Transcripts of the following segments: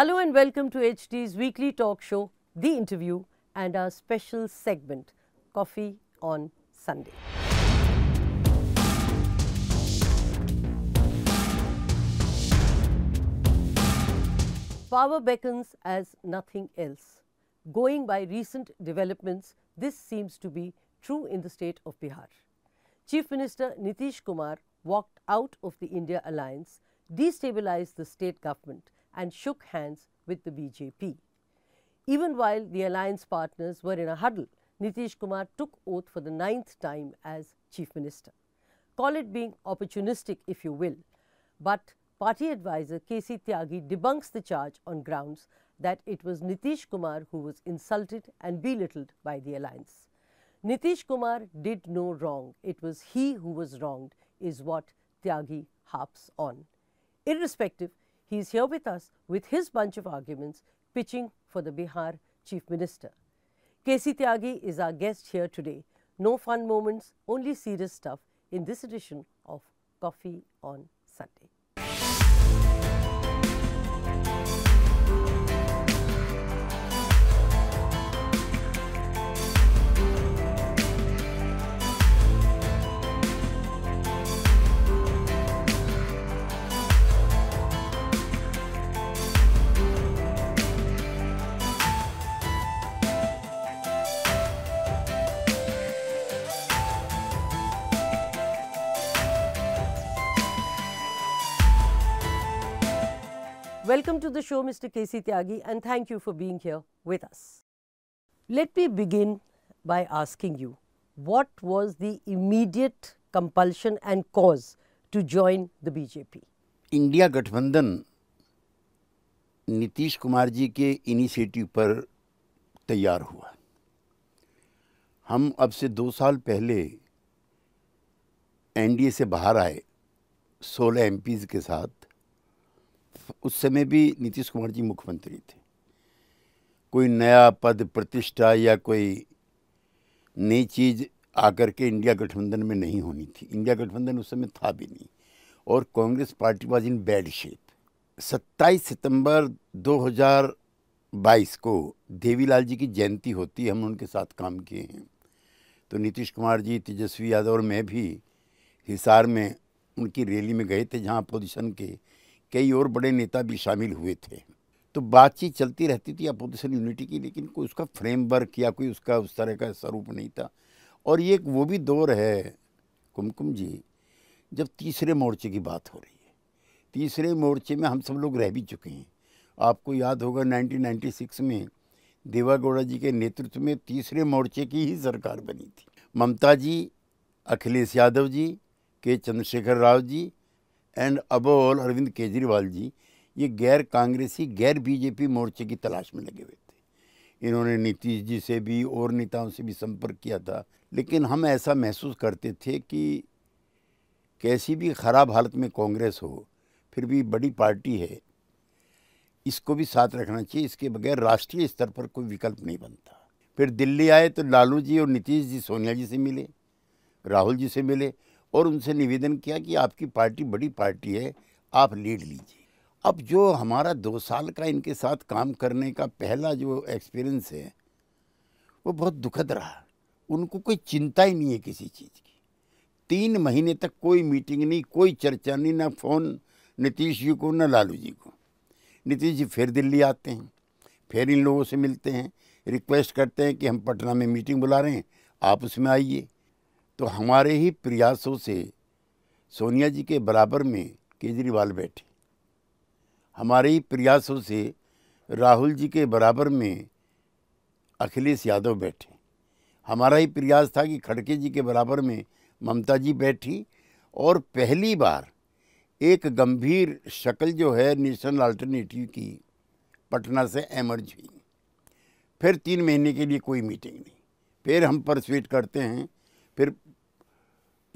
Hello and welcome to HD's weekly talk show, The Interview, and our special segment, Coffee on Sunday. Power beckons as nothing else. Going by recent developments, this seems to be true in the state of Bihar. Chief Minister Nitish Kumar walked out of the India alliance, destabilized the state government and shook hands with the BJP. Even while the alliance partners were in a huddle, Nitish Kumar took oath for the ninth time as chief minister. Call it being opportunistic if you will, but party advisor K.C. Tyagi debunks the charge on grounds that it was Nitish Kumar who was insulted and belittled by the alliance. Nitish Kumar did no wrong. It was he who was wronged, is what Tyagi harps on. Irrespective, he is here with us with his bunch of arguments pitching for the Bihar Chief Minister. K.C. Tyagi is our guest here today. No fun moments, only serious stuff in this edition of Coffee on Sunday. Welcome to the show, Mr. K.C. Tyagi, and thank you for being here with us. Let me begin by asking you what was the immediate compulsion and cause to join the BJP? India Gathbandhan Nitish Kumar ji ke initiative par तैयार hua. हम अब से दो साल पहले NDA से बाहर आए 16 एमपीज़ के साथ उस समय भी नीतीश कुमार जी मुख्यमंत्री थे कोई नया पद प्रतिष्ठा या कोई नई चीज़ आकर के इंडिया गठबंधन में नहीं होनी थी इंडिया गठबंधन उस समय था भी नहीं और Congress party was in bad shape 27 सितंबर 2022 को देवीलाल जी की जयंती होती है हम उनके साथ काम किए हैं तो नीतीश कुमार जी तेजस्वी यादव और मैं भी हिसार में उनकी रैली में गए थे जहाँ अपोजिशन के कई और बड़े नेता भी शामिल हुए थे तो बातचीत चलती रहती थी अपोजिशन यूनिटी की लेकिन कोई उसका फ्रेमवर्क या कोई उसका उस तरह का स्वरूप नहीं था और ये एक वो भी दौर है कुमकुम जी जब तीसरे मोर्चे की बात हो रही है तीसरे मोर्चे में हम सब लोग रह भी चुके हैं आपको याद होगा 1996 में देवागौड़ा जी के नेतृत्व में तीसरे मोर्चे की ही सरकार बनी थी ममता जी अखिलेश यादव जी के चंद्रशेखर राव जी एंड अबोल अरविंद केजरीवाल जी ये गैर कांग्रेसी गैर बीजेपी मोर्चे की तलाश में लगे हुए थे इन्होंने नीतीश जी से भी और नेताओं से भी संपर्क किया था लेकिन हम ऐसा महसूस करते थे कि कैसी भी ख़राब हालत में कांग्रेस हो फिर भी बड़ी पार्टी है इसको भी साथ रखना चाहिए इसके बगैर राष्ट्रीय स्तर पर कोई विकल्प नहीं बनता फिर दिल्ली आए तो लालू जी और नीतीश जी सोनिया जी से मिले राहुल जी से मिले और उनसे निवेदन किया कि आपकी पार्टी बड़ी पार्टी है आप लीड लीजिए अब जो हमारा दो साल का इनके साथ काम करने का पहला जो एक्सपीरियंस है वो बहुत दुखद रहा उनको कोई चिंता ही नहीं है किसी चीज़ की तीन महीने तक कोई मीटिंग नहीं कोई चर्चा नहीं ना फ़ोन नीतीश जी को ना लालू जी को नीतीश जी फिर दिल्ली आते हैं फिर इन लोगों से मिलते हैं रिक्वेस्ट करते हैं कि हम पटना में मीटिंग बुला रहे हैं आप उसमें आइए तो हमारे ही प्रयासों से सोनिया जी के बराबर में केजरीवाल बैठे हमारे ही प्रयासों से राहुल जी के बराबर में अखिलेश यादव बैठे हमारा ही प्रयास था कि खड़के जी के बराबर में ममता जी बैठी और पहली बार एक गंभीर शक्ल जो है नेशनल अल्टरनेटिव की पटना से एमर्ज हुई फिर तीन महीने के लिए कोई मीटिंग नहीं फिर हम परसवेट करते हैं फिर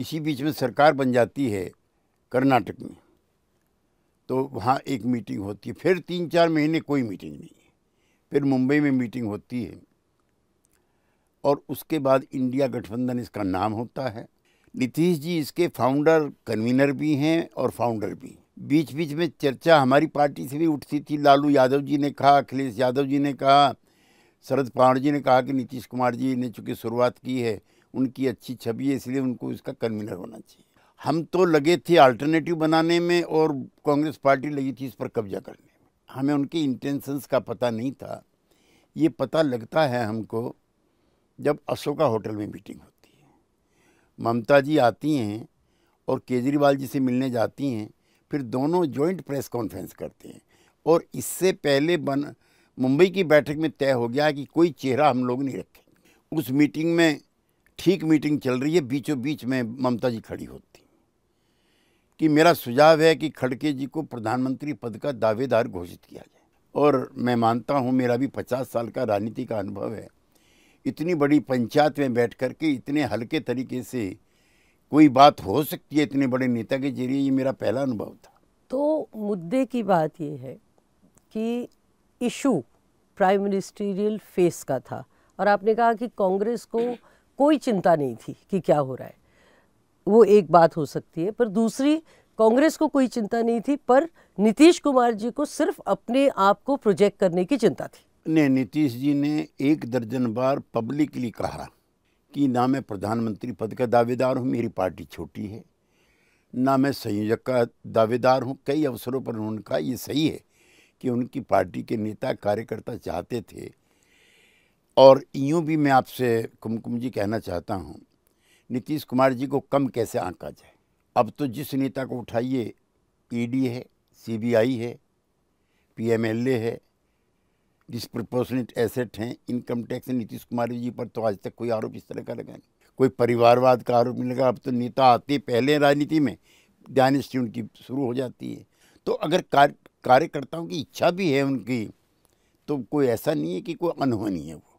इसी बीच में सरकार बन जाती है कर्नाटक में तो वहाँ एक मीटिंग होती है फिर तीन चार महीने कोई मीटिंग नहीं है फिर मुंबई में मीटिंग होती है और उसके बाद इंडिया गठबंधन इसका नाम होता है नीतीश जी इसके फाउंडर कन्वीनर भी हैं और फाउंडर भी बीच बीच में चर्चा हमारी पार्टी से भी उठती थी लालू यादव जी ने कहा अखिलेश यादव जी ने कहा शरद पवार जी ने कहा कि नीतीश कुमार जी ने चूँकि शुरुआत की है उनकी अच्छी छवि है इसलिए उनको इसका कन्वीनर होना चाहिए हम तो लगे थे अल्टरनेटिव बनाने में और कांग्रेस पार्टी लगी थी इस पर कब्जा करने में हमें उनके इंटेंशंस का पता नहीं था ये पता लगता है हमको जब अशोका होटल में मीटिंग होती है ममता जी आती हैं और केजरीवाल जी से मिलने जाती हैं फिर दोनों जॉइंट प्रेस कॉन्फ्रेंस करते हैं और इससे पहले बन मुंबई की बैठक में तय हो गया कि कोई चेहरा हम लोग नहीं रखें उस मीटिंग में ठीक मीटिंग चल रही है बीचों बीच में ममता जी खड़ी होती कि मेरा सुझाव है कि खड़के जी को प्रधानमंत्री पद का दावेदार घोषित किया जाए और मैं मानता हूँ मेरा भी पचास साल का राजनीति का अनुभव है इतनी बड़ी पंचायत में बैठ कर के इतने हल्के तरीके से कोई बात हो सकती है इतने बड़े नेता के जरिए ये मेरा पहला अनुभव था तो मुद्दे की बात ये है कि इशू प्राइम मिनिस्टीरियल फेस का था और आपने कहा कि कांग्रेस को कोई चिंता नहीं थी कि क्या हो रहा है वो एक बात हो सकती है पर दूसरी कांग्रेस को कोई चिंता नहीं थी पर नीतीश कुमार जी को सिर्फ अपने आप को प्रोजेक्ट करने की चिंता थी ने नीतीश जी ने एक दर्जन बार पब्लिकली कहा कि ना मैं प्रधानमंत्री पद का दावेदार हूँ मेरी पार्टी छोटी है ना मैं संयोजक का दावेदार हूँ कई अवसरों पर उन्होंने कहा ये सही है कि उनकी पार्टी के नेता कार्यकर्ता चाहते थे और यूँ भी मैं आपसे कुमकुम जी कहना चाहता हूँ नीतीश कुमार जी को कम कैसे आंका जाए अब तो जिस नेता को उठाइए ईडी e है सीबीआई है पीएमएलए है डिस्प्रपोर्शनेट एसेट हैं इनकम टैक्स नीतीश कुमार जी पर तो आज तक कोई आरोप इस तरह का लगा नहीं कोई परिवारवाद का आरोप नहीं लगा अब तो नेता आते पहले राजनीति में डायनेस्टी उनकी शुरू हो जाती है तो अगर कार्य कार्यकर्ताओं की इच्छा भी है उनकी तो कोई ऐसा नहीं है कि कोई अनहोनी है वो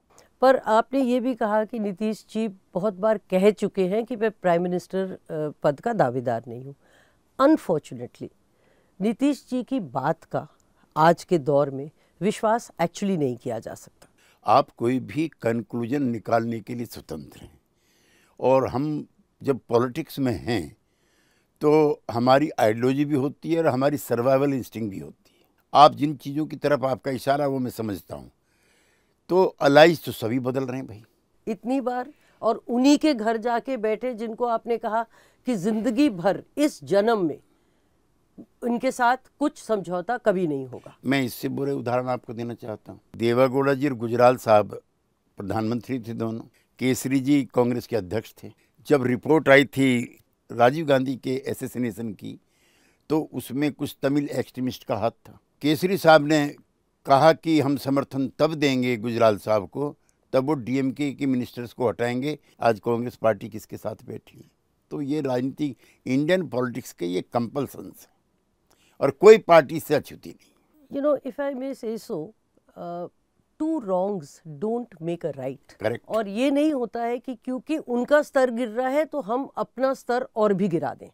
पर आपने ये भी कहा कि नीतीश जी बहुत बार कह चुके हैं कि मैं प्राइम मिनिस्टर पद का दावेदार नहीं हूँ अनफॉर्चुनेटली नीतीश जी की बात का आज के दौर में विश्वास एक्चुअली नहीं किया जा सकता आप कोई भी कंक्लूजन निकालने के लिए स्वतंत्र हैं और हम जब पॉलिटिक्स में हैं तो हमारी आइडियोलॉजी भी होती है और हमारी सर्वाइवल इंस्टिंग भी होती है आप जिन चीज़ों की तरफ आपका इशारा वो मैं समझता हूँ तो अलाइज तो सभी बदल रहे हैं भाई इतनी बार और उन्हीं के घर जाके बैठे जिनको आपने कहा कि जिंदगी भर इस जन्म में उनके साथ कुछ समझौता कभी नहीं होगा मैं इससे बुरे उदाहरण आपको देना चाहता हूँ देवागौड़ा जी और गुजराल साहब प्रधानमंत्री थे दोनों केसरी जी कांग्रेस के अध्यक्ष थे जब रिपोर्ट आई थी राजीव गांधी के एसेसिनेशन की तो उसमें कुछ तमिल एक्सट्रीमिस्ट का हाथ था केसरी साहब ने कहा कि हम समर्थन तब देंगे गुजराल साहब को तब वो डीएमके के मिनिस्टर्स को हटाएंगे आज कांग्रेस पार्टी किसके साथ बैठी है तो ये राजनीति इंडियन पॉलिटिक्स के ये कंपल्सन है और कोई पार्टी से अछूती नहीं you know if I may say so two wrongs don't make a right correct और ये नहीं होता है कि क्योंकि उनका स्तर गिर रहा है तो हम अपना स्तर और भी गिरा दें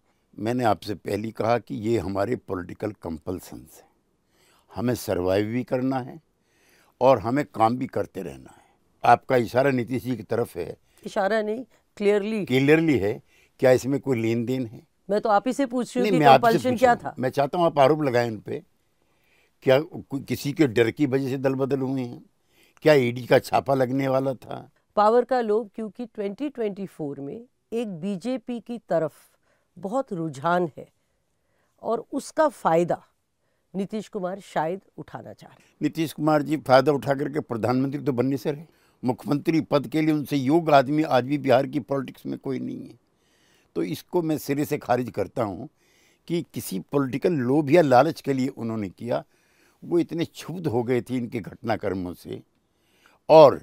मैंने आपसे पहले कहा कि ये हमारे पॉलिटिकल कंपल्सन है हमें सर्वाइव भी करना है और हमें काम भी करते रहना है आपका इशारा नीतीश जी की तरफ है इशारा नहीं क्लियरली क्लियरली है क्या इसमें कोई लेन देन है मैं तो आप ही से पूछ रही हूँ कंपल्शन क्या था मैं चाहता हूँ आप आरोप लगाएं उन पर क्या किसी के डर की वजह से दल बदल हुए हैं क्या ईडी e का छापा लगने वाला था पावर का लोग क्योंकि 2024 में एक बीजेपी की तरफ बहुत रुझान है और उसका फ़ायदा नीतीश कुमार शायद उठाना चाह रहे नीतीश कुमार जी फायदा उठा करके प्रधानमंत्री तो बनने से रहे मुख्यमंत्री पद के लिए उनसे योग्य आदमी आज भी बिहार की पॉलिटिक्स में कोई नहीं है तो इसको मैं सिरे से खारिज करता हूँ कि किसी पॉलिटिकल लोभ या लालच के लिए उन्होंने किया वो इतने क्षुब्ध हो गए थे इनके घटनाक्रमों से और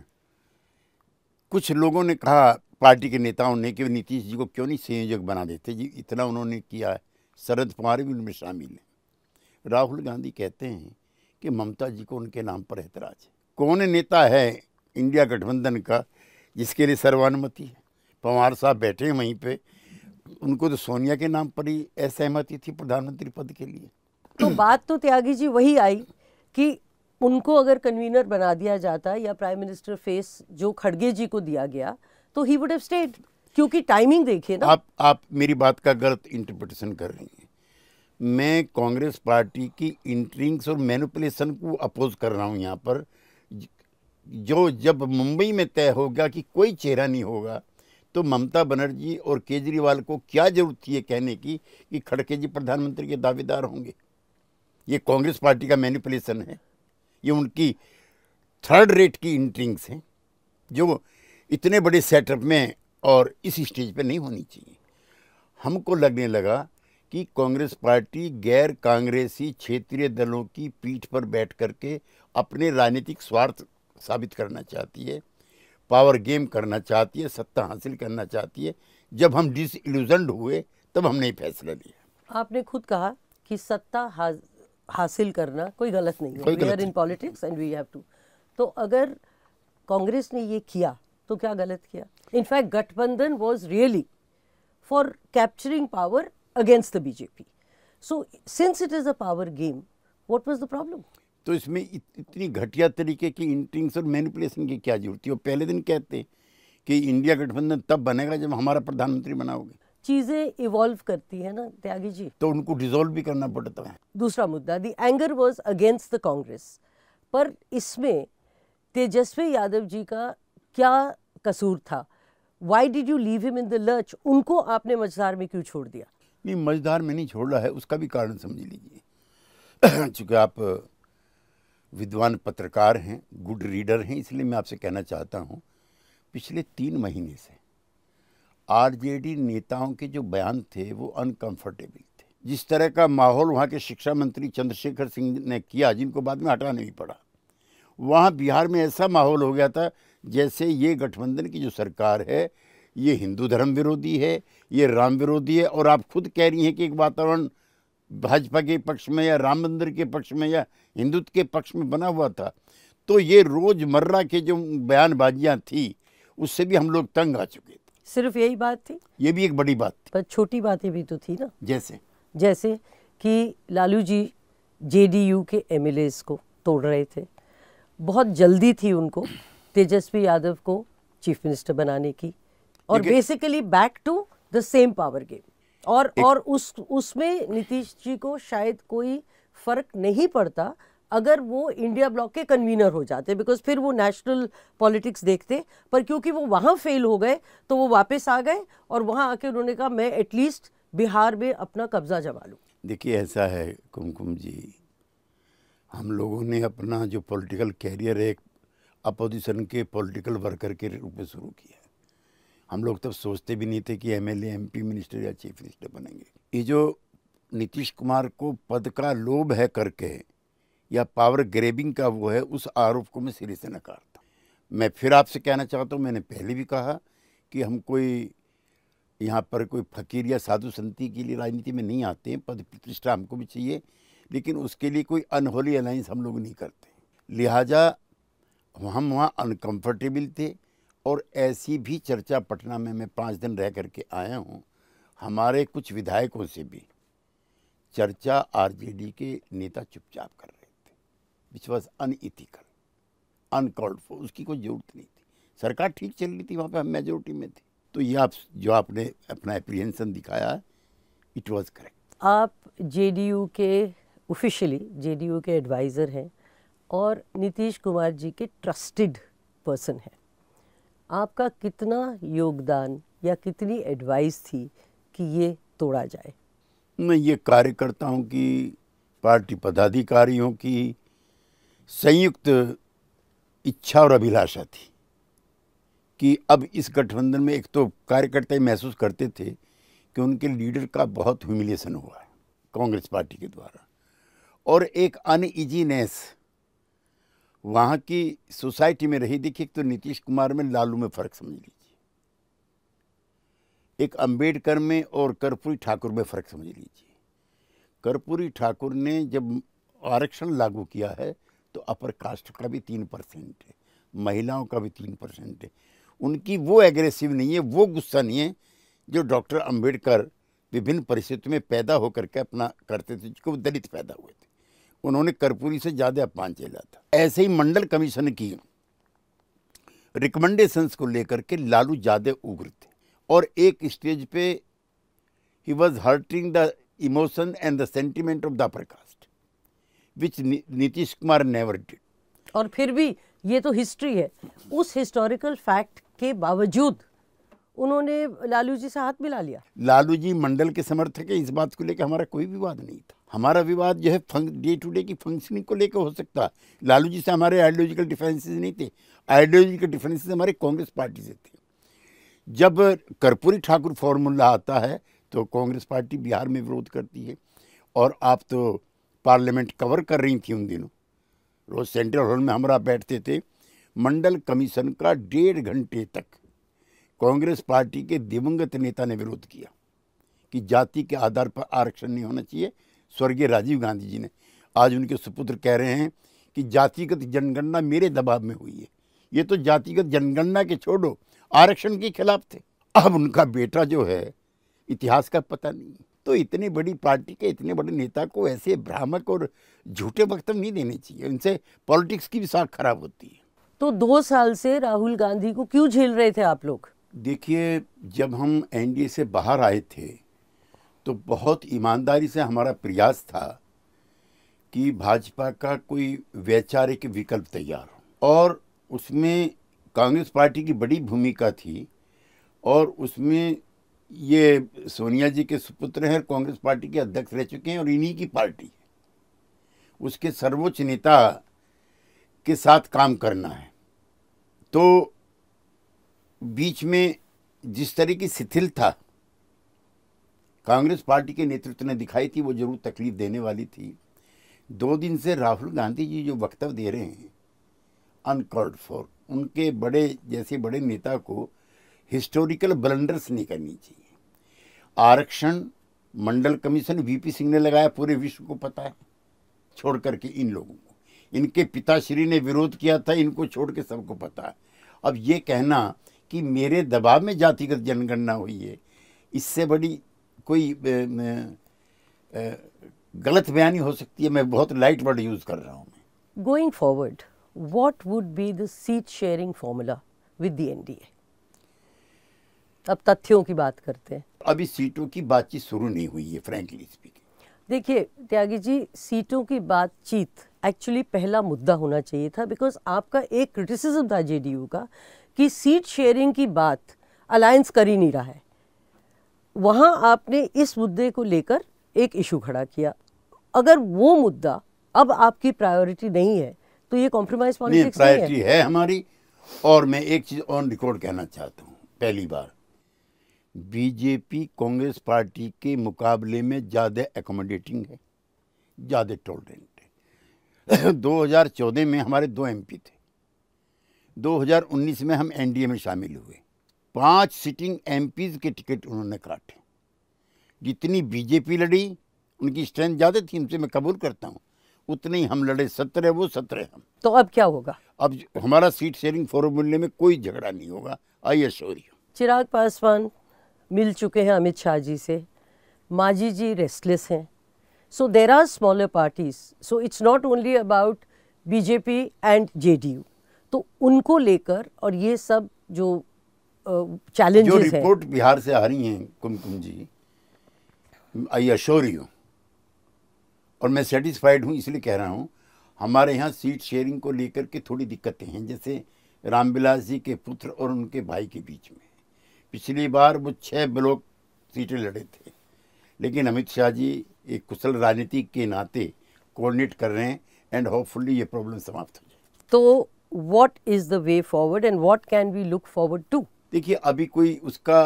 कुछ लोगों ने कहा पार्टी के नेताओं ने कि नीतीश जी को क्यों नहीं संयोजक बना देते जी इतना उन्होंने किया है शरद पवार भी उनमें शामिल हैं राहुल गांधी कहते हैं कि ममता जी को उनके नाम पर एतराज है कौन नेता है इंडिया गठबंधन का जिसके लिए सर्वानुमति है पवार साहब बैठे हैं वहीं पे उनको तो सोनिया के नाम पर ही असहमति थी प्रधानमंत्री पद के लिए तो बात तो त्यागी जी वही आई कि उनको अगर कन्वीनर बना दिया जाता या प्राइम मिनिस्टर फेस जो खड़गे जी को दिया गया तो ही वुड हैव स्टेड क्योंकि टाइमिंग देखिए ना आप आप मेरी बात का गलत इंटरप्रिटेशन कर रही हैं मैं कांग्रेस पार्टी की इंट्रिंग्स और मैनुपलेशन को अपोज कर रहा हूँ यहाँ पर जो जब मुंबई में तय होगा कि कोई चेहरा नहीं होगा तो ममता बनर्जी और केजरीवाल को क्या जरूरत थी ये कहने की कि खड़के जी प्रधानमंत्री के दावेदार होंगे ये कांग्रेस पार्टी का मैनिपुलेशन है ये उनकी थर्ड रेट की इंट्रिंग्स हैं जो इतने बड़े सेटअप में और इस स्टेज पर नहीं होनी चाहिए हमको लगने लगा कि कांग्रेस पार्टी गैर कांग्रेसी क्षेत्रीय दलों की पीठ पर बैठ करके अपने राजनीतिक स्वार्थ साबित करना चाहती है पावर गेम करना चाहती है सत्ता हासिल करना चाहती है जब हम डिस हुए तब हमने फैसला लिया आपने खुद कहा कि सत्ता हासिल करना कोई गलत नहीं है we are in politics and we have to तो अगर कांग्रेस ने ये किया तो क्या गलत किया इनफैक्ट गठबंधन was really for capturing power against the BJP. So, since it is a power game, what was the problem? तो इसमें इत, इतनी घटिया तरीके की इंट्रिंग्स और मैनिपुलेशन की क्या जरूरत है पहले दिन कहते कि इंडिया गठबंधन तब बनेगा जब हमारा प्रधानमंत्री बनाओगे चीज़ें इवॉल्व करती है ना त्यागी जी तो उनको डिजोल्व भी करना पड़ता है दूसरा मुद्दा the anger was against the Congress पर इसमें तेजस्वी यादव जी का क्या कसूर था why did you leave him in the lurch उनको आपने मझदार में क्यों छोड़ दिया नहीं मझधार में नहीं छोड़ रहा है उसका भी कारण समझ लीजिए चूँकि आप विद्वान पत्रकार हैं गुड रीडर हैं इसलिए मैं आपसे कहना चाहता हूँ पिछले तीन महीने से आरजेडी नेताओं के जो बयान थे वो अनकंफर्टेबल थे जिस तरह का माहौल वहाँ के शिक्षा मंत्री चंद्रशेखर सिंह ने किया जिनको बाद में हटाना भी पड़ा वहाँ बिहार में ऐसा माहौल हो गया था जैसे ये गठबंधन की जो सरकार है ये हिंदू धर्म विरोधी है ये राम विरोधी है और आप खुद कह रही हैं कि एक वातावरण भाजपा के पक्ष में या राम मंदिर के पक्ष में या हिंदुत्व के पक्ष में बना हुआ था तो ये रोज़मर्रा के जो बयानबाजियाँ थी उससे भी हम लोग तंग आ चुके थे सिर्फ यही बात थी ये भी एक बड़ी बात थी पर छोटी बातें भी तो थी ना जैसे जैसे कि लालू जी जे के एम को तोड़ रहे थे बहुत जल्दी थी उनको तेजस्वी यादव को चीफ मिनिस्टर बनाने की और basically back to the same power game और और उस उसमें नीतीश जी को शायद कोई फर्क नहीं पड़ता अगर वो इंडिया ब्लॉक के कन्वीनर हो जाते बिकॉज फिर वो नेशनल पॉलिटिक्स देखते पर क्योंकि वो वहाँ फेल हो गए तो वो वापस आ गए और वहाँ आके उन्होंने कहा मैं एटलीस्ट बिहार में अपना कब्जा जमा लूँ देखिए ऐसा है कुमकुम जी हम लोगों ने अपना जो पॉलिटिकल कैरियर एक अपोजिशन के पॉलिटिकल वर्कर के रूप में शुरू किया हम लोग तब सोचते भी नहीं थे कि एम एल मिनिस्टर या चीफ मिनिस्टर बनेंगे ये जो नीतीश कुमार को पद का लोभ है करके या पावर ग्रेबिंग का वो है उस आरोप को मैं सिरे से नकारता मैं फिर आपसे कहना चाहता हूँ मैंने पहले भी कहा कि हम कोई यहाँ पर कोई फकीर या साधु संति के लिए राजनीति में नहीं आते हैं पद प्रतिष्ठा हमको भी चाहिए लेकिन उसके लिए कोई अनहोली अलाइंस हम लोग नहीं करते लिहाजा हम वहाँ अनकम्फर्टेबल थे और ऐसी भी चर्चा पटना में मैं पाँच दिन रह करके आया हूँ हमारे कुछ विधायकों से भी चर्चा आरजेडी के नेता चुपचाप कर रहे थे which was unethical uncalled for उसकी कोई ज़रूरत नहीं थी सरकार ठीक चल रही थी वहाँ पर हम मेजोरिटी में थे तो ये आप जो आपने अपना एप्रीहेंशन दिखाया इट वॉज़ करेक्ट आप जे के ऑफिशियली जे के एडवाइज़र हैं और नीतीश कुमार जी के ट्रस्टेड पर्सन हैं आपका कितना योगदान या कितनी एडवाइस थी कि ये तोड़ा जाए मैं ये कार्यकर्ताओं की पार्टी पदाधिकारियों की संयुक्त इच्छा और अभिलाषा थी कि अब इस गठबंधन में एक तो कार्यकर्ता महसूस करते थे कि उनके लीडर का बहुत ह्यूमिलेशन हुआ है कांग्रेस पार्टी के द्वारा और एक अनइजीनेस वहाँ की सोसाइटी में रही देखिए तो नीतीश कुमार में लालू में फ़र्क समझ लीजिए एक अंबेडकर में और कर्पूरी ठाकुर में फ़र्क समझ लीजिए कर्पूरी ठाकुर ने जब आरक्षण लागू किया है तो अपर कास्ट का भी तीन परसेंट है महिलाओं का भी तीन परसेंट है उनकी वो एग्रेसिव नहीं है वो गुस्सा नहीं है जो डॉक्टर अम्बेडकर विभिन्न परिस्थितियों में पैदा होकर के अपना करते थे जिसको दलित पैदा हुए थे उन्होंने कर्पूरी से ज़्यादा अपमान झेला था ऐसे ही मंडल कमीशन की रिकमेंडेशंस को लेकर के लालू ज़्यादा उग्र थे और एक स्टेज पे ही was hurting the emotion and the sentiment of the upper caste which Nitish Kumar never did और फिर भी ये तो हिस्ट्री है उस हिस्टोरिकल फैक्ट के बावजूद उन्होंने लालू जी से हाथ मिला लिया लालू जी मंडल के समर्थक है इस बात को लेकर हमारा कोई विवाद नहीं था हमारा विवाद जो है डे टू डे की फंक्शनिंग को लेकर हो सकता है लालू जी से हमारे आइडियोलॉजिकल डिफरेंसेस नहीं थे आइडियोलॉजिकल डिफरेंसेस हमारे कांग्रेस पार्टी से थे जब कर्पूरी ठाकुर फॉर्मूला आता है तो कांग्रेस पार्टी बिहार में विरोध करती है और आप तो पार्लियामेंट कवर कर रही थी उन दिनों रोज़ सेंट्रल हॉल में हमारा बैठते थे मंडल कमीशन का डेढ़ घंटे तक कांग्रेस पार्टी के दिवंगत नेता ने विरोध किया कि जाति के आधार पर आरक्षण नहीं होना चाहिए स्वर्गीय राजीव गांधी जी ने आज उनके सुपुत्र कह रहे हैं कि जातिगत जनगणना मेरे दबाव में हुई है ये तो जातिगत जनगणना के छोड़ो आरक्षण के खिलाफ थे अब उनका बेटा जो है इतिहास का पता नहीं तो इतनी बड़ी पार्टी के इतने बड़े नेता को ऐसे भ्रामक और झूठे वक्तव्य नहीं देने चाहिए उनसे पॉलिटिक्स की भी साख खराब होती है तो दो साल से राहुल गांधी को क्यों झेल रहे थे आप लोग देखिए जब हम एनडीए से बाहर आए थे तो बहुत ईमानदारी से हमारा प्रयास था कि भाजपा का कोई वैचारिक विकल्प तैयार हो और उसमें कांग्रेस पार्टी की बड़ी भूमिका थी और उसमें ये सोनिया जी के सुपुत्र हैं कांग्रेस पार्टी के अध्यक्ष रह चुके हैं और इन्हीं की पार्टी है उसके सर्वोच्च नेता के साथ काम करना है तो बीच में जिस तरह की शिथिल था कांग्रेस पार्टी के नेतृत्व ने दिखाई थी वो जरूर तकलीफ देने वाली थी दो दिन से राहुल गांधी जी जो वक्तव्य दे रहे हैं अनकॉल्ड फॉर उनके बड़े जैसे बड़े नेता को हिस्टोरिकल ब्लंडर्स नहीं करनी चाहिए आरक्षण मंडल कमीशन वीपी सिंह ने लगाया पूरे विश्व को पता है छोड़ करके इन लोगों को इनके पिताश्री ने विरोध किया था इनको छोड़ के सबको पता है अब ये कहना कि मेरे दबाव में जातिगत जनगणना हुई है इससे बड़ी कोई गलत बयानी हो सकती है मैं बहुत लाइट वर्ड यूज़ कर रहा हूँ going forward what would be the seat sharing formula with the NDA अब तथ्यों की बात करते हैं अभी सीटों की बातचीत शुरू नहीं हुई है फ्रेंकली स्पीकिंग देखिए त्यागी जी सीटों की बातचीत एक्चुअली पहला मुद्दा होना चाहिए था बिकॉज आपका एक क्रिटिसिज्म था जेडीयू का कि सीट शेयरिंग की बात अलायंस कर ही नहीं रहा है वहाँ आपने इस मुद्दे को लेकर एक इशू खड़ा किया अगर वो मुद्दा अब आपकी प्रायोरिटी नहीं है तो ये कॉम्प्रोमाइज पॉलिटिक्स नहीं, प्रायोरिटी है।, है हमारी और मैं एक चीज़ ऑन रिकॉर्ड कहना चाहता हूँ पहली बार बीजेपी कांग्रेस पार्टी के मुकाबले में ज़्यादा एकोमोडेटिंग है ज़्यादा टॉलरेंट है 2014 में हमारे दो एमपी थे 2019 में हम एनडीए में शामिल हुए पांच सिटिंग एमपीज के टिकट उन्होंने काटे जितनी बीजेपी लड़ी उनकी स्ट्रेंथ ज़्यादा थी उनसे मैं कबूल करता हूँ उतने ही हम लड़े सत्रह वो सत्रह हम तो अब क्या होगा अब हमारा सीट शेयरिंग मिलने में कोई झगड़ा नहीं होगा आई एस चिराग पासवान मिल चुके हैं अमित शाह जी से माजी जी रेस्टलेस हैं so there are smaller parties so it's not only about BJP and JDU तो उनको लेकर और ये सब जो चैलेंज जो रिपोर्ट बिहार से आ रही हैं कुमकुम जी आई अश्योर यू और मैं सेटिस्फाइड हूँ इसलिए कह रहा हूँ हमारे यहाँ सीट शेयरिंग को लेकर के थोड़ी दिक्कतें हैं जैसे रामविलास जी के पुत्र और उनके भाई के बीच में पिछली बार वो छः ब्लॉक सीटें लड़े थे लेकिन अमित शाह जी एक कुशल राजनीति के नाते कोऑर्डिनेट कर रहे हैं एंड होपफुली ये प्रॉब्लम समाप्त हो जाए तो what is the way forward and what can we look forward to देखिए अभी कोई उसका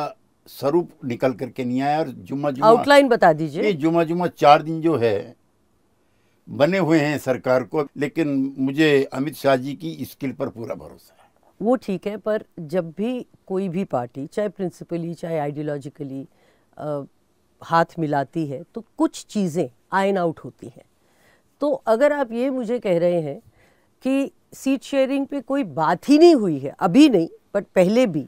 स्वरूप निकल करके नहीं आया और जुमा जुमा आउटलाइन बता दीजिए ये जुमा जुमा चार दिन जो है बने हुए हैं सरकार को लेकिन मुझे अमित शाह जी की स्किल पर पूरा भरोसा है वो ठीक है पर जब भी कोई भी पार्टी चाहे प्रिंसिपली चाहे आइडियोलॉजिकली हाथ मिलाती है तो कुछ चीज़ें आयन आउट होती हैं तो अगर आप ये मुझे कह रहे हैं कि सीट शेयरिंग पे कोई बात ही नहीं हुई है अभी नहीं बट पहले भी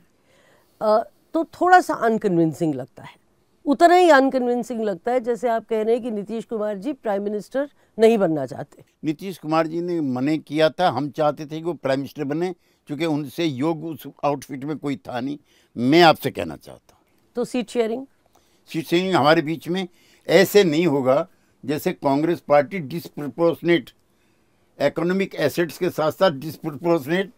तो थोड़ा सा अनकन्विंसिंग लगता है उतना ही अनकन्विंसिंग लगता है जैसे आप कह रहे हैं कि नीतीश कुमार जी प्राइम मिनिस्टर नहीं बनना चाहते नीतीश कुमार जी ने मने किया था हम चाहते थे कि वो प्राइम मिनिस्टर बने क्योंकि उनसे योग उस आउटफिट में कोई था नहीं मैं आपसे कहना चाहता हूँ तो सीट शेयरिंग सीट शेयरिंग हमारे बीच में ऐसे नहीं होगा जैसे Congress party disproportionate economic assets के साथ साथ डिसप्रपोर्सनेट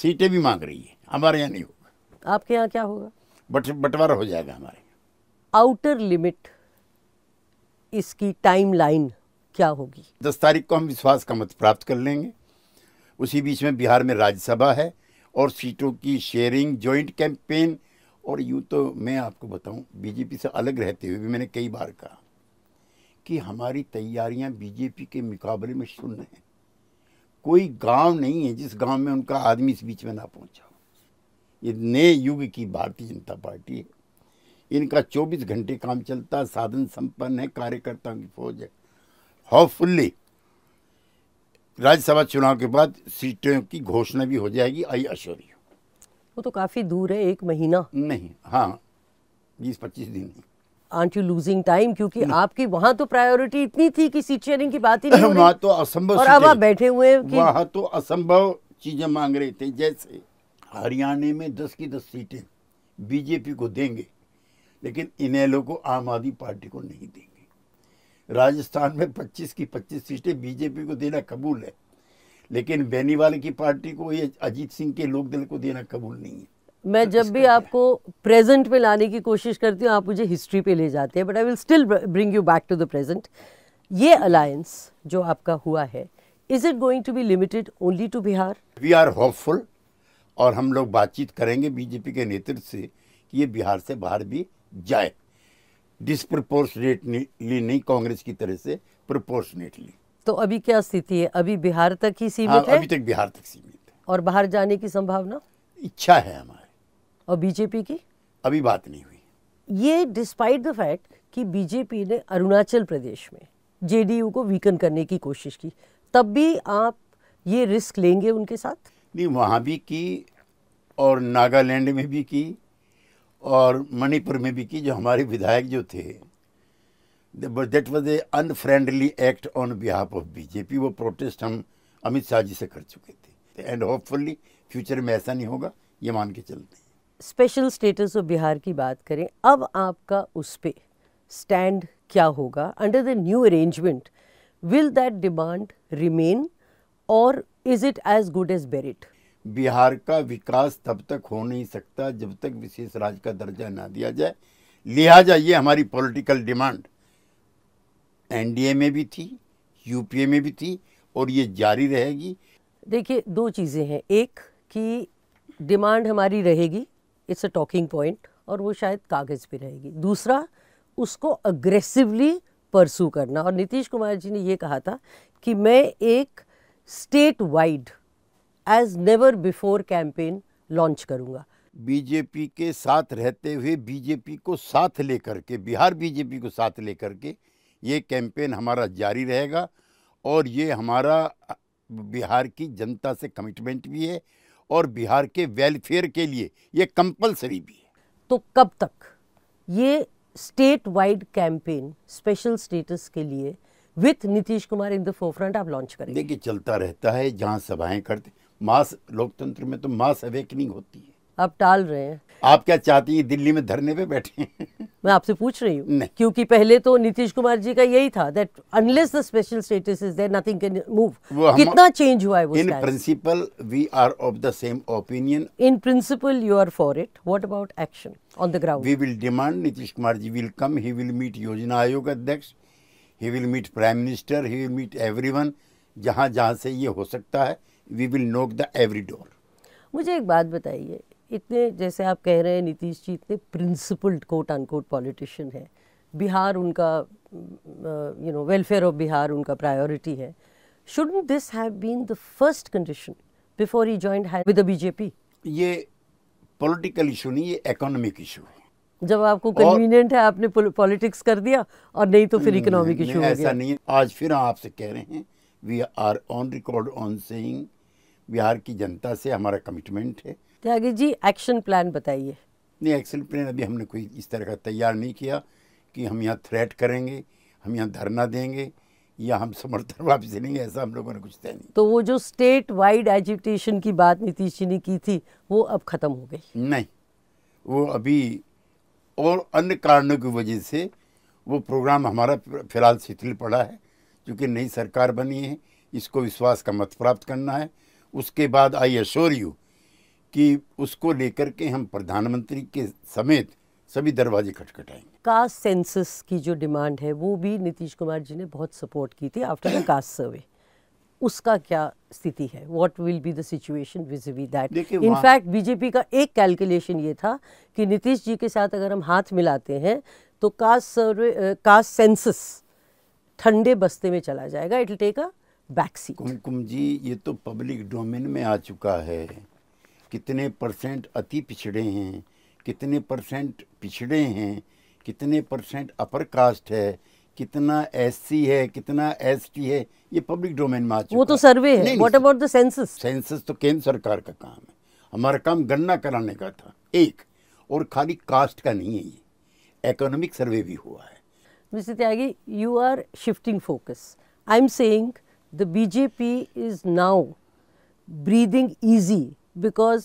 सीटें भी मांग रही है हमारे यहाँ नहीं होगा आपके यहाँ क्या होगा बट बंटवारा हो जाएगा हमारे आउटर लिमिट इसकी टाइम लाइन क्या होगी दस तारीख को हम विश्वास का मत प्राप्त कर लेंगे उसी बीच में बिहार में राज्यसभा है और सीटों की शेयरिंग जॉइंट कैंपेन और यूँ तो मैं आपको बताऊं बीजेपी से अलग रहते हुए भी मैंने कई बार कहा कि हमारी तैयारियां बीजेपी के मुकाबले में शून्य हैं कोई गांव नहीं है जिस गांव में उनका आदमी इस बीच में ना पहुंचा ये नए युग की भारतीय जनता पार्टी है इनका 24 घंटे काम चलता है साधन संपन्न है कार्यकर्ताओं की फौज है होपफुल्ली राज्यसभा चुनाव के बाद सीटों की घोषणा भी हो जाएगी आई अश्योर वो तो काफ़ी दूर है एक महीना नहीं हाँ बीस पच्चीस दिन आंट यू लूजिंग टाइम क्योंकि आपकी वहां तो प्रायोरिटी इतनी थी कि सीट शेयरिंग की बात ही नहीं रही तो असंभव और अब आप बैठे हुए वहां तो असंभव चीज़ें मांग रहे थे जैसे हरियाणा में दस की दस सीटें बीजेपी को देंगे लेकिन इनेलो को आम आदमी पार्टी को नहीं देंगे राजस्थान में 25 की 25 सीटें बीजेपी को देना कबूल है लेकिन बेनीवाल की पार्टी को ये अजीत सिंह के लोक दल को देना कबूल नहीं है मैं तो जब भी आपको प्रेजेंट में लाने की कोशिश करती हूँ आप मुझे हिस्ट्री पे ले जाते हैं but I will still bring you back to the present ये अलायंस जो आपका हुआ है is it going to be limited only to Bihar we are hopeful और हम लोग बातचीत करेंगे बीजेपी के नेतृत्व से कि ये बिहार से बाहर भी जाए डिस्प्रपोर्शनेटली नहीं कांग्रेस की तरह से प्रोपोर्शनेटली तो अभी क्या स्थिति है अभी बिहार तक ही सीमित हाँ, है अभी तक बिहार तक सीमित है और बाहर जाने की संभावना इच्छा है हमारे और बीजेपी की अभी बात नहीं हुई ये डिस्पाइट द फैक्ट कि बीजेपी ने अरुणाचल प्रदेश में जेडीयू को वीकन करने की कोशिश की तब भी आप ये रिस्क लेंगे उनके साथ भी वहाँ भी की और नागालैंड में भी की और मणिपुर में भी की जो हमारे विधायक जो थे but that was a unfriendly act on behalf of BJP वो प्रोटेस्ट हम अमित शाह जी से कर चुके थे एंड होपफुली फ्यूचर में ऐसा नहीं होगा ये मान के चलते स्पेशल स्टेटस ऑफ बिहार की बात करें अब आपका उस पर स्टैंड क्या होगा under the new arrangement will that demand remain और is it as good as बेरिट बिहार का विकास तब तक हो नहीं सकता जब तक विशेष राज्य का दर्जा ना दिया जाए लिहाजा ये हमारी पॉलिटिकल डिमांड एनडीए में भी थी यूपीए में भी थी और ये जारी रहेगी देखिए दो चीज़ें हैं एक कि डिमांड हमारी रहेगी इट्स अ टॉकिंग पॉइंट और वो शायद कागज़ पे रहेगी दूसरा उसको अग्रेसिवली परसू करना और नीतीश कुमार जी ने ये कहा था कि मैं एक state wide as never before campaign launch करूंगा बीजेपी के साथ रहते हुए बीजेपी को साथ लेकर के बिहार बीजेपी को साथ लेकर के ये कैंपेन हमारा जारी रहेगा और ये हमारा बिहार की जनता से कमिटमेंट भी है और बिहार के वेलफेयर के लिए ये कंपलसरी भी है तो कब तक ये state wide campaign special status के लिए with Nitish Kumar in the forefront आप लॉन्च करेंगे देखिए चलता रहता है जहाँ सभाएं करते मास लोकतंत्र में तो मास अवेकनिंग होती है आप टाल रहे हैं आप क्या चाहती हैं दिल्ली में धरने पे बैठे मैं आपसे पूछ रही हूँ क्योंकि पहले तो नीतीश कुमार जी का यही था that unless the special status is there nothing can move कितना चेंज हुआ है वो in principle we are of the same opinion in principle you are for it what about action on the ground we will demand Nitish Kumar ji will come he will meet योजना आयोग अध्यक्ष he will meet prime minister he will meet one जहाँ जहाँ से ये हो सकता है we will knock the every door मुझे एक बात बताइए इतने जैसे आप कह रहे हैं नीतीश जी इतने प्रिंसिपल्ड कोट अनकोट पॉलिटिशियन है बिहार उनका you know welfare of Bihar उनका प्रायोरिटी है should this have been the first condition before he joined with the BJP ये पॉलिटिकल इशू नहीं ये इकोनॉमिक इशू है जब आपको कन्वीनियंट है आपने पॉलिटिक्स कर दिया और नहीं तो फिर इकोनॉमिक इशू ऐसा नहीं है आज फिर हम आपसे कह रहे हैं we are on record on saying Bihar की जनता से हमारा कमिटमेंट है त्यागी जी एक्शन प्लान बताइए नहीं एक्शन प्लान अभी हमने कोई इस तरह का तैयार नहीं किया कि हम यहाँ थ्रेट करेंगे हम यहाँ धरना देंगे या हम समर्थन वापस लेंगे ऐसा हम लोगों ने कुछ तय नहीं तो वो जो स्टेट वाइड एजुटेशन की बात नीतीश जी ने की थी वो अब ख़त्म हो गई नहीं वो अभी और अन्य कारणों की वजह से वो प्रोग्राम हमारा फिलहाल शिथिल पड़ा है क्योंकि नई सरकार बनी है इसको विश्वास का मत प्राप्त करना है उसके बाद आई अश्योर यू कि उसको लेकर के हम प्रधानमंत्री के समेत सभी दरवाजे खटखटाएंगे कास्ट सेंसस की जो डिमांड है वो भी नीतीश कुमार जी ने बहुत सपोर्ट की थी आफ्टर द कास्ट सर्वे उसका क्या स्थिति है what will be situation with we that in fact BJP का एक कैलकुलेशन ये था कि नीतीश जी के साथ अगर हम हाथ मिलाते हैं तो कास्ट सर्वे कास्ट सेंसस ठंडे बस्ते में चला जाएगा इट टेक अ बैक्सी कुमकुम जी ये तो पब्लिक डोमेन में आ चुका है कितने परसेंट अति पिछड़े हैं कितने परसेंट पिछड़े हैं कितने परसेंट अपर कास्ट है कितना एस है कितना एस है ये पब्लिक डोमेन में आ चुका वो तो सर्वे है what about the census census तो केंद्र सरकार का काम है हमारा काम गणना कराने का था एक और खाली कास्ट का नहीं है ये इकोनॉमिक सर्वे भी हुआ है mister Tyagi you are shifting focus I am saying the BJP is now breathing easy because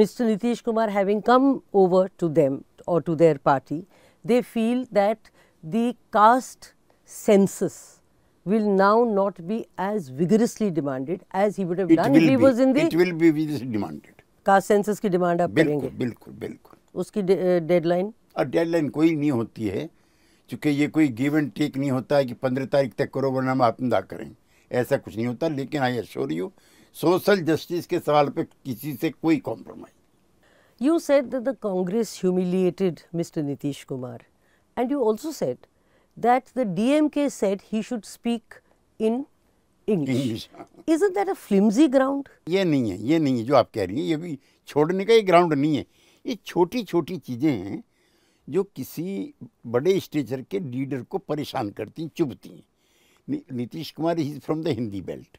mister Nitish Kumar having come over to them और to their party they feel that the caste census will now not be as vigorously demanded as he would have it done if he be, was in the. It will be vigorously demanded. Caste census की demand आप बिल्कुल, करेंगे बिल्कुल बिल्कुल उसकी deadline और deadline कोई नहीं होती है चूँकि ये कोई गिव एंड टेक नहीं होता है कि पंद्रह तारीख तक करो वरना हम आत्मदाह करेंगे ऐसा कुछ नहीं होता लेकिन I assure you social justice के सवाल पे किसी से कोई compromise you said that the Congress humiliated mister Nitish Kumar And you also said that the DMK said he should speak in English. हाँ। Isn't that a flimsy ground? ये नहीं है ये नहीं है जो आप कह रही हैं ये भी छोड़ने का ये ग्राउंड नहीं है ये छोटी छोटी चीज़ें हैं जो किसी बड़े स्टेचर के लीडर को परेशान करती चुभती हैं Nitish Kumar is from the Hindi belt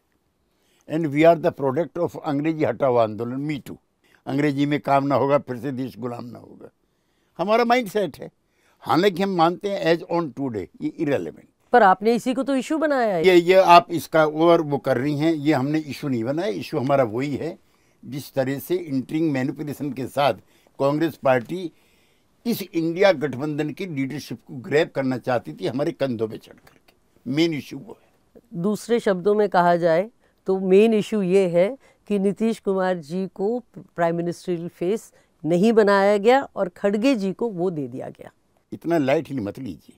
and we are the product of अंग्रेजी हुआ आंदोलन मी टू अंग्रेजी में काम ना होगा फिर से देश गुलाम ना होगा हमारा माइंड सेट है हालांकि हम मानते हैं एज ऑन टूडे ये इरेलीवेंट पर आपने इसी को तो इशू बनाया है ये ये आप इसका ओवर वो कर रही हैं ये हमने इशू नहीं बनाया इशू हमारा वही है जिस तरह से इंटरिंग मैनिपुलेशन के साथ कांग्रेस पार्टी इस इंडिया गठबंधन की लीडरशिप को ग्रैप करना चाहती थी हमारे कंधों पर चढ़ करके मेन इशू वो है दूसरे शब्दों में कहा जाए तो मेन इशू ये है कि नीतीश कुमार जी को प्राइम मिनिस्ट्रियल फेस नहीं बनाया गया और खड़गे जी को वो दे दिया गया इतना लाइटली मत लीजिए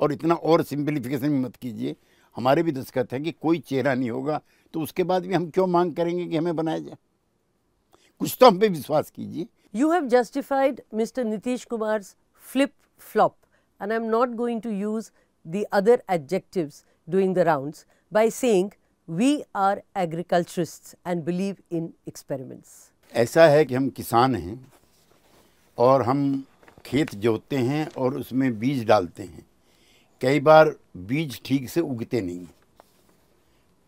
और इतना और सिंप्लीफिकेशन भी मत कीजिए हमारे भी दस्खत है कि कोई चेहरा नहीं होगा तो उसके बाद भी हम क्यों मांग करेंगे कि हमें बनाया जाए कुछ तो हम पे विश्वास कीजिए you have justified mister Nitish Kumar flip flop and I am not going to use the other adjective doing the round by saying we are agriculturist and believe in experiments ऐसा है कि हम किसान हैं और हम खेत जोतते हैं और उसमें बीज डालते हैं कई बार बीज ठीक से उगते नहीं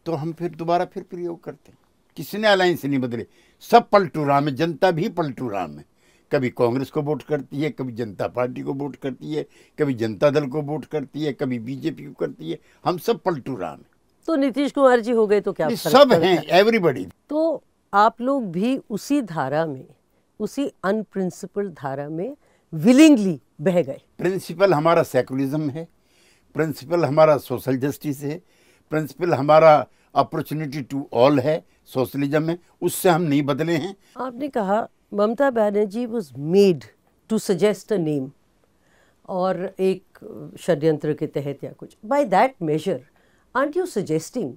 तो हम फिर दोबारा फिर प्रयोग करते हैं किसने अलायंस नहीं बदले सब राम है जनता भी पलटू राम है कभी कांग्रेस को वोट करती है कभी जनता पार्टी को वोट करती है कभी जनता दल को वोट करती है कभी बीजेपी को करती है हम सब पलटू राम है तो नीतीश कुमार जी हो गए तो क्या सब हैं एवरीबडी तो आप लोग भी उसी धारा में उसी अनप्रिंसिपल धारा में विलिंगली बह गए प्रिंसिपल हमारा सेकुलरिज्म है प्रिंसिपल हमारा सोशल जस्टिस है प्रिंसिपल हमारा अपॉर्चुनिटी टू ऑल है सोशलिज्म है उससे हम नहीं बदले हैं आपने कहा Mamata Banerjee was made to suggest a name और एक षड्यंत्र के तहत या कुछ by that measure aren't you suggesting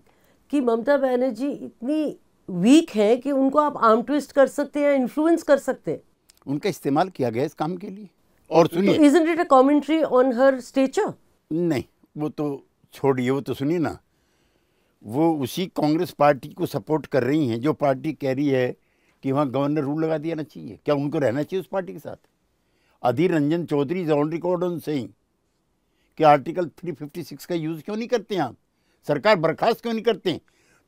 कि ममता बनर्जी इतनी वीक है कि उनको आप आर्म ट्विस्ट कर सकते हैं इन्फ्लुएंस कर सकते हैं उनका इस्तेमाल किया गया इस काम के लिए और तो सुनिए isn't it a commentary on her stature नहीं वो तो छोड़िए वो तो सुनिए ना वो उसी कांग्रेस पार्टी को सपोर्ट कर रही हैं जो पार्टी कह रही है कि वहाँ गवर्नर रूल लगा दिया ना चाहिए क्या उनको रहना चाहिए उस पार्टी के साथ Adhir Ranjan Chowdhury is on record on सही कि आर्टिकल 356 का यूज़ क्यों नहीं करते आप सरकार बर्खास्त क्यों नहीं करते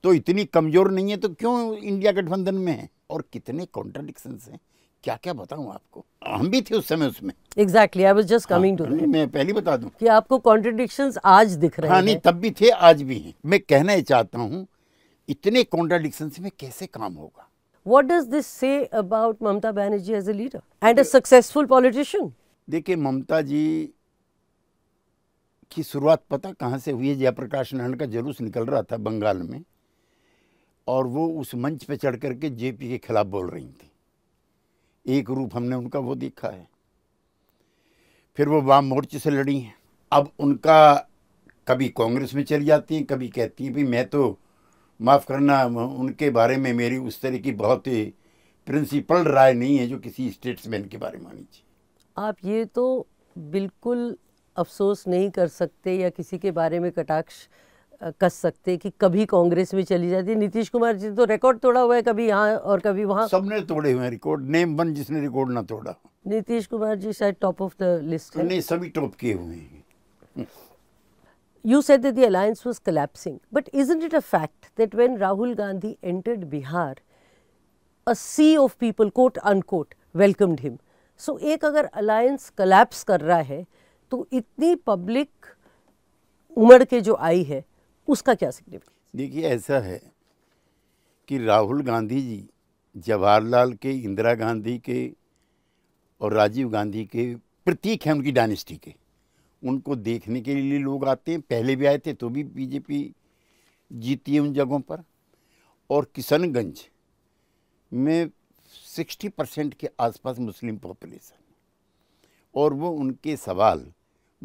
तो इतनी कमज़ोर नहीं है तो क्यों इंडिया गठबंधन में है और कितने कॉन्ट्रडिक्शंस हैं क्या क्या बताऊं आपको हम भी थे उस समय उसमें exactly I was just coming to मैं पहली बता दूं कि आपको कॉन्ट्रडिक्शंस आज दिख रहे हाँ, हैं नहीं तब भी थे आज भी हैं मैं कहना चाहता हूं इतने कॉन्ट्रडिक्शंस में कैसे काम होगा what does this say about Mamata Banerjee as a leader and a successful politician देखिए ममता जी की शुरुआत पता कहाँ से हुई है जयप्रकाश नारायण का जुलूस निकल रहा था बंगाल में और वो उस मंच पे चढ़ करके जेपी के खिलाफ बोल रही थी एक रूप हमने उनका वो देखा है हाँ। फिर वो वाम मोर्चे से लड़ी हैं अब उनका कभी कांग्रेस में चली जाती हैं कभी कहती हैं भाई मैं तो माफ़ करना उनके बारे में मेरी उस तरह की बहुत ही प्रिंसिपल राय नहीं है जो किसी स्टेट्समैन के बारे में आनी चाहिए आप ये तो बिल्कुल अफसोस नहीं कर सकते या किसी के बारे में कटाक्ष कस सकते कि कभी कांग्रेस में चली जाती नीतीश कुमार जी तो रिकॉर्ड तोड़ा हुआ है कभी यहाँ और कभी वहाँ सबने तोड़े हुए रिकॉर्ड नेम वन जिसने रिकॉर्ड ना तोड़ा नीतीश कुमार जी शायद टॉप ऑफ द लिस्ट नहीं सभी टॉप किए हुए हैं you said the alliance was collapsing but is it it a fact that when Rahul Gandhi entered Bihar a sea of people quote unquote welcomed him so एक अगर अलायंस कलेप्स कर रहा है तो इतनी पब्लिक उमड़ के जो आई है उसका क्या सिग्निफिकेंस देखिए ऐसा है कि राहुल गांधी जी जवाहरलाल के इंदिरा गांधी के और राजीव गांधी के प्रतीक हैं उनकी डायनेस्टी के उनको देखने के लिए लोग आते हैं पहले भी आए थे तो भी बीजेपी जीती है उन जगहों पर और किशनगंज में 60 परसेंट के आसपास मुस्लिम पॉपुलेशन और वो उनके सवाल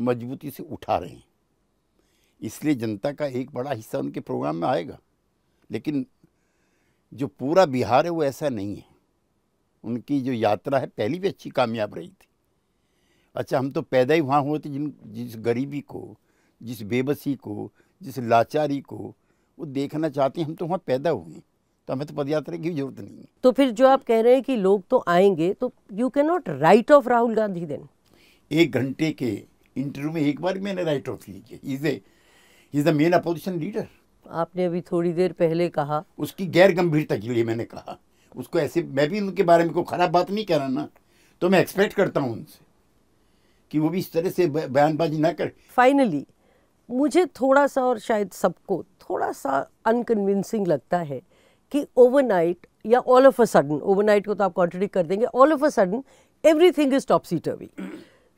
मजबूती से उठा रहे हैं इसलिए जनता का एक बड़ा हिस्सा उनके प्रोग्राम में आएगा लेकिन जो पूरा बिहार है वो ऐसा नहीं है उनकी जो यात्रा है पहली भी अच्छी कामयाब रही थी अच्छा हम तो पैदा ही वहाँ हुए थे जिन जिस गरीबी को जिस बेबसी को जिस लाचारी को वो देखना चाहते हैं हम तो वहाँ पैदा हुए हैं तो हमें तो पदयात्रा की जरूरत नहीं है तो फिर जो आप कह रहे हैं कि लोग तो आएंगे तो you can not write off Rahul Gandhi then एक घंटे के इंटरव्यू में एक बार मैंने राइट ऑफ ली है is a is the main opposition leader आपने अभी थोड़ी देर पहले कहा उसकी गैर गंभीरता के लिए मैंने कहा उसको ऐसे मैं भी उनके बारे में कोई ख़राब बात नहीं कह रहा ना तो मैं एक्सपेक्ट करता हूँ उनसे कि वो भी इस तरह से बयानबाजी ना करे फाइनली मुझे थोड़ा सा और शायद सबको थोड़ा सा अनकन्विंसिंग लगता है कि ओवरनाइट या all of a sudden overnight को तो आप कॉन्ट्रडिक्ट कर देंगे all of a sudden everything is top seater we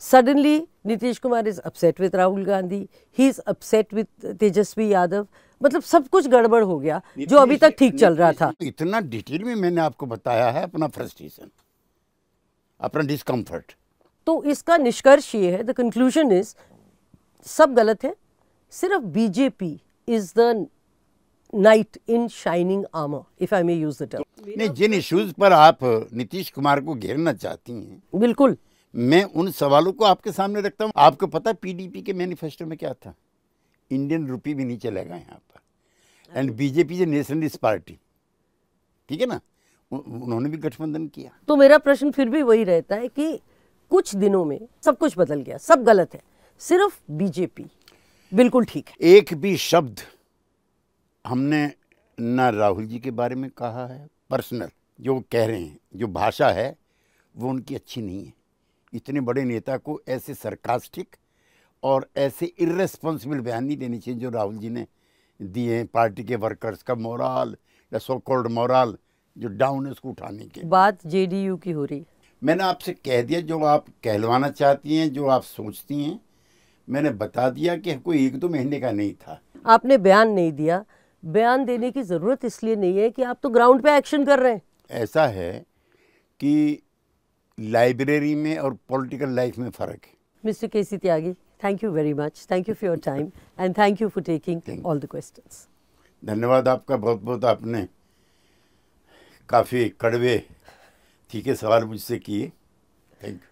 Suddenly, Nitish Kumar is upset with Rahul Gandhi. He is upset with Tejasvi Yadav. मतलब सब कुछ गड़बड़ हो गया जो अभी तक ठीक चल रहा था तो इतना डिटेल में मैंने आपको बताया है अपना फ्रस्ट्रेशन अपना डिस्कम्फर्ट तो इसका निष्कर्ष ये है द कंक्लूजन इज सब गलत है सिर्फ BJP is the knight in shining armour if I may use the term नहीं जिन इश्यूज पर आप नीतीश कुमार को घेरना चाहती हैं बिल्कुल मैं उन सवालों को आपके सामने रखता हूँ आपको पता है पीडीपी के मैनिफेस्टो में क्या था इंडियन रुपी भी नहीं चलेगा यहाँ पर एंड बीजेपी जो नेशनलिस्ट पार्टी ठीक है ना उन्होंने भी गठबंधन किया तो मेरा प्रश्न फिर भी वही रहता है कि कुछ दिनों में सब कुछ बदल गया सब गलत है सिर्फ बीजेपी बिल्कुल ठीक है एक भी शब्द हमने ना राहुल जी के बारे में कहा है पर्सनल जो कह रहे हैं जो भाषा है वो उनकी अच्छी नहीं है इतने बड़े नेता को ऐसे सरकास्टिक और ऐसे इरेस्पॉन्सिबल बयान नहीं देने चाहिए जो राहुल जी ने दिए हैं पार्टी के वर्कर्स का मोरल या सो कॉल्ड मोरल जो डाउन है उसको उठाने के बात जेडीयू की हो रही मैंने आपसे कह दिया जो आप कहलवाना चाहती हैं जो आप सोचती हैं मैंने बता दिया कि कोई एक दो महीने का नहीं था आपने बयान नहीं दिया बयान देने की ज़रूरत इसलिए नहीं है कि आप तो ग्राउंड पे एक्शन कर रहे हैं ऐसा है कि लाइब्रेरी में और पॉलिटिकल लाइफ में फ़र्क है mister K C Tyagi thank you very much thank you for your time and thank you for taking all the question धन्यवाद आपका बहुत बहुत आपने काफ़ी कड़वे है सवाल मुझसे किए थैंक यू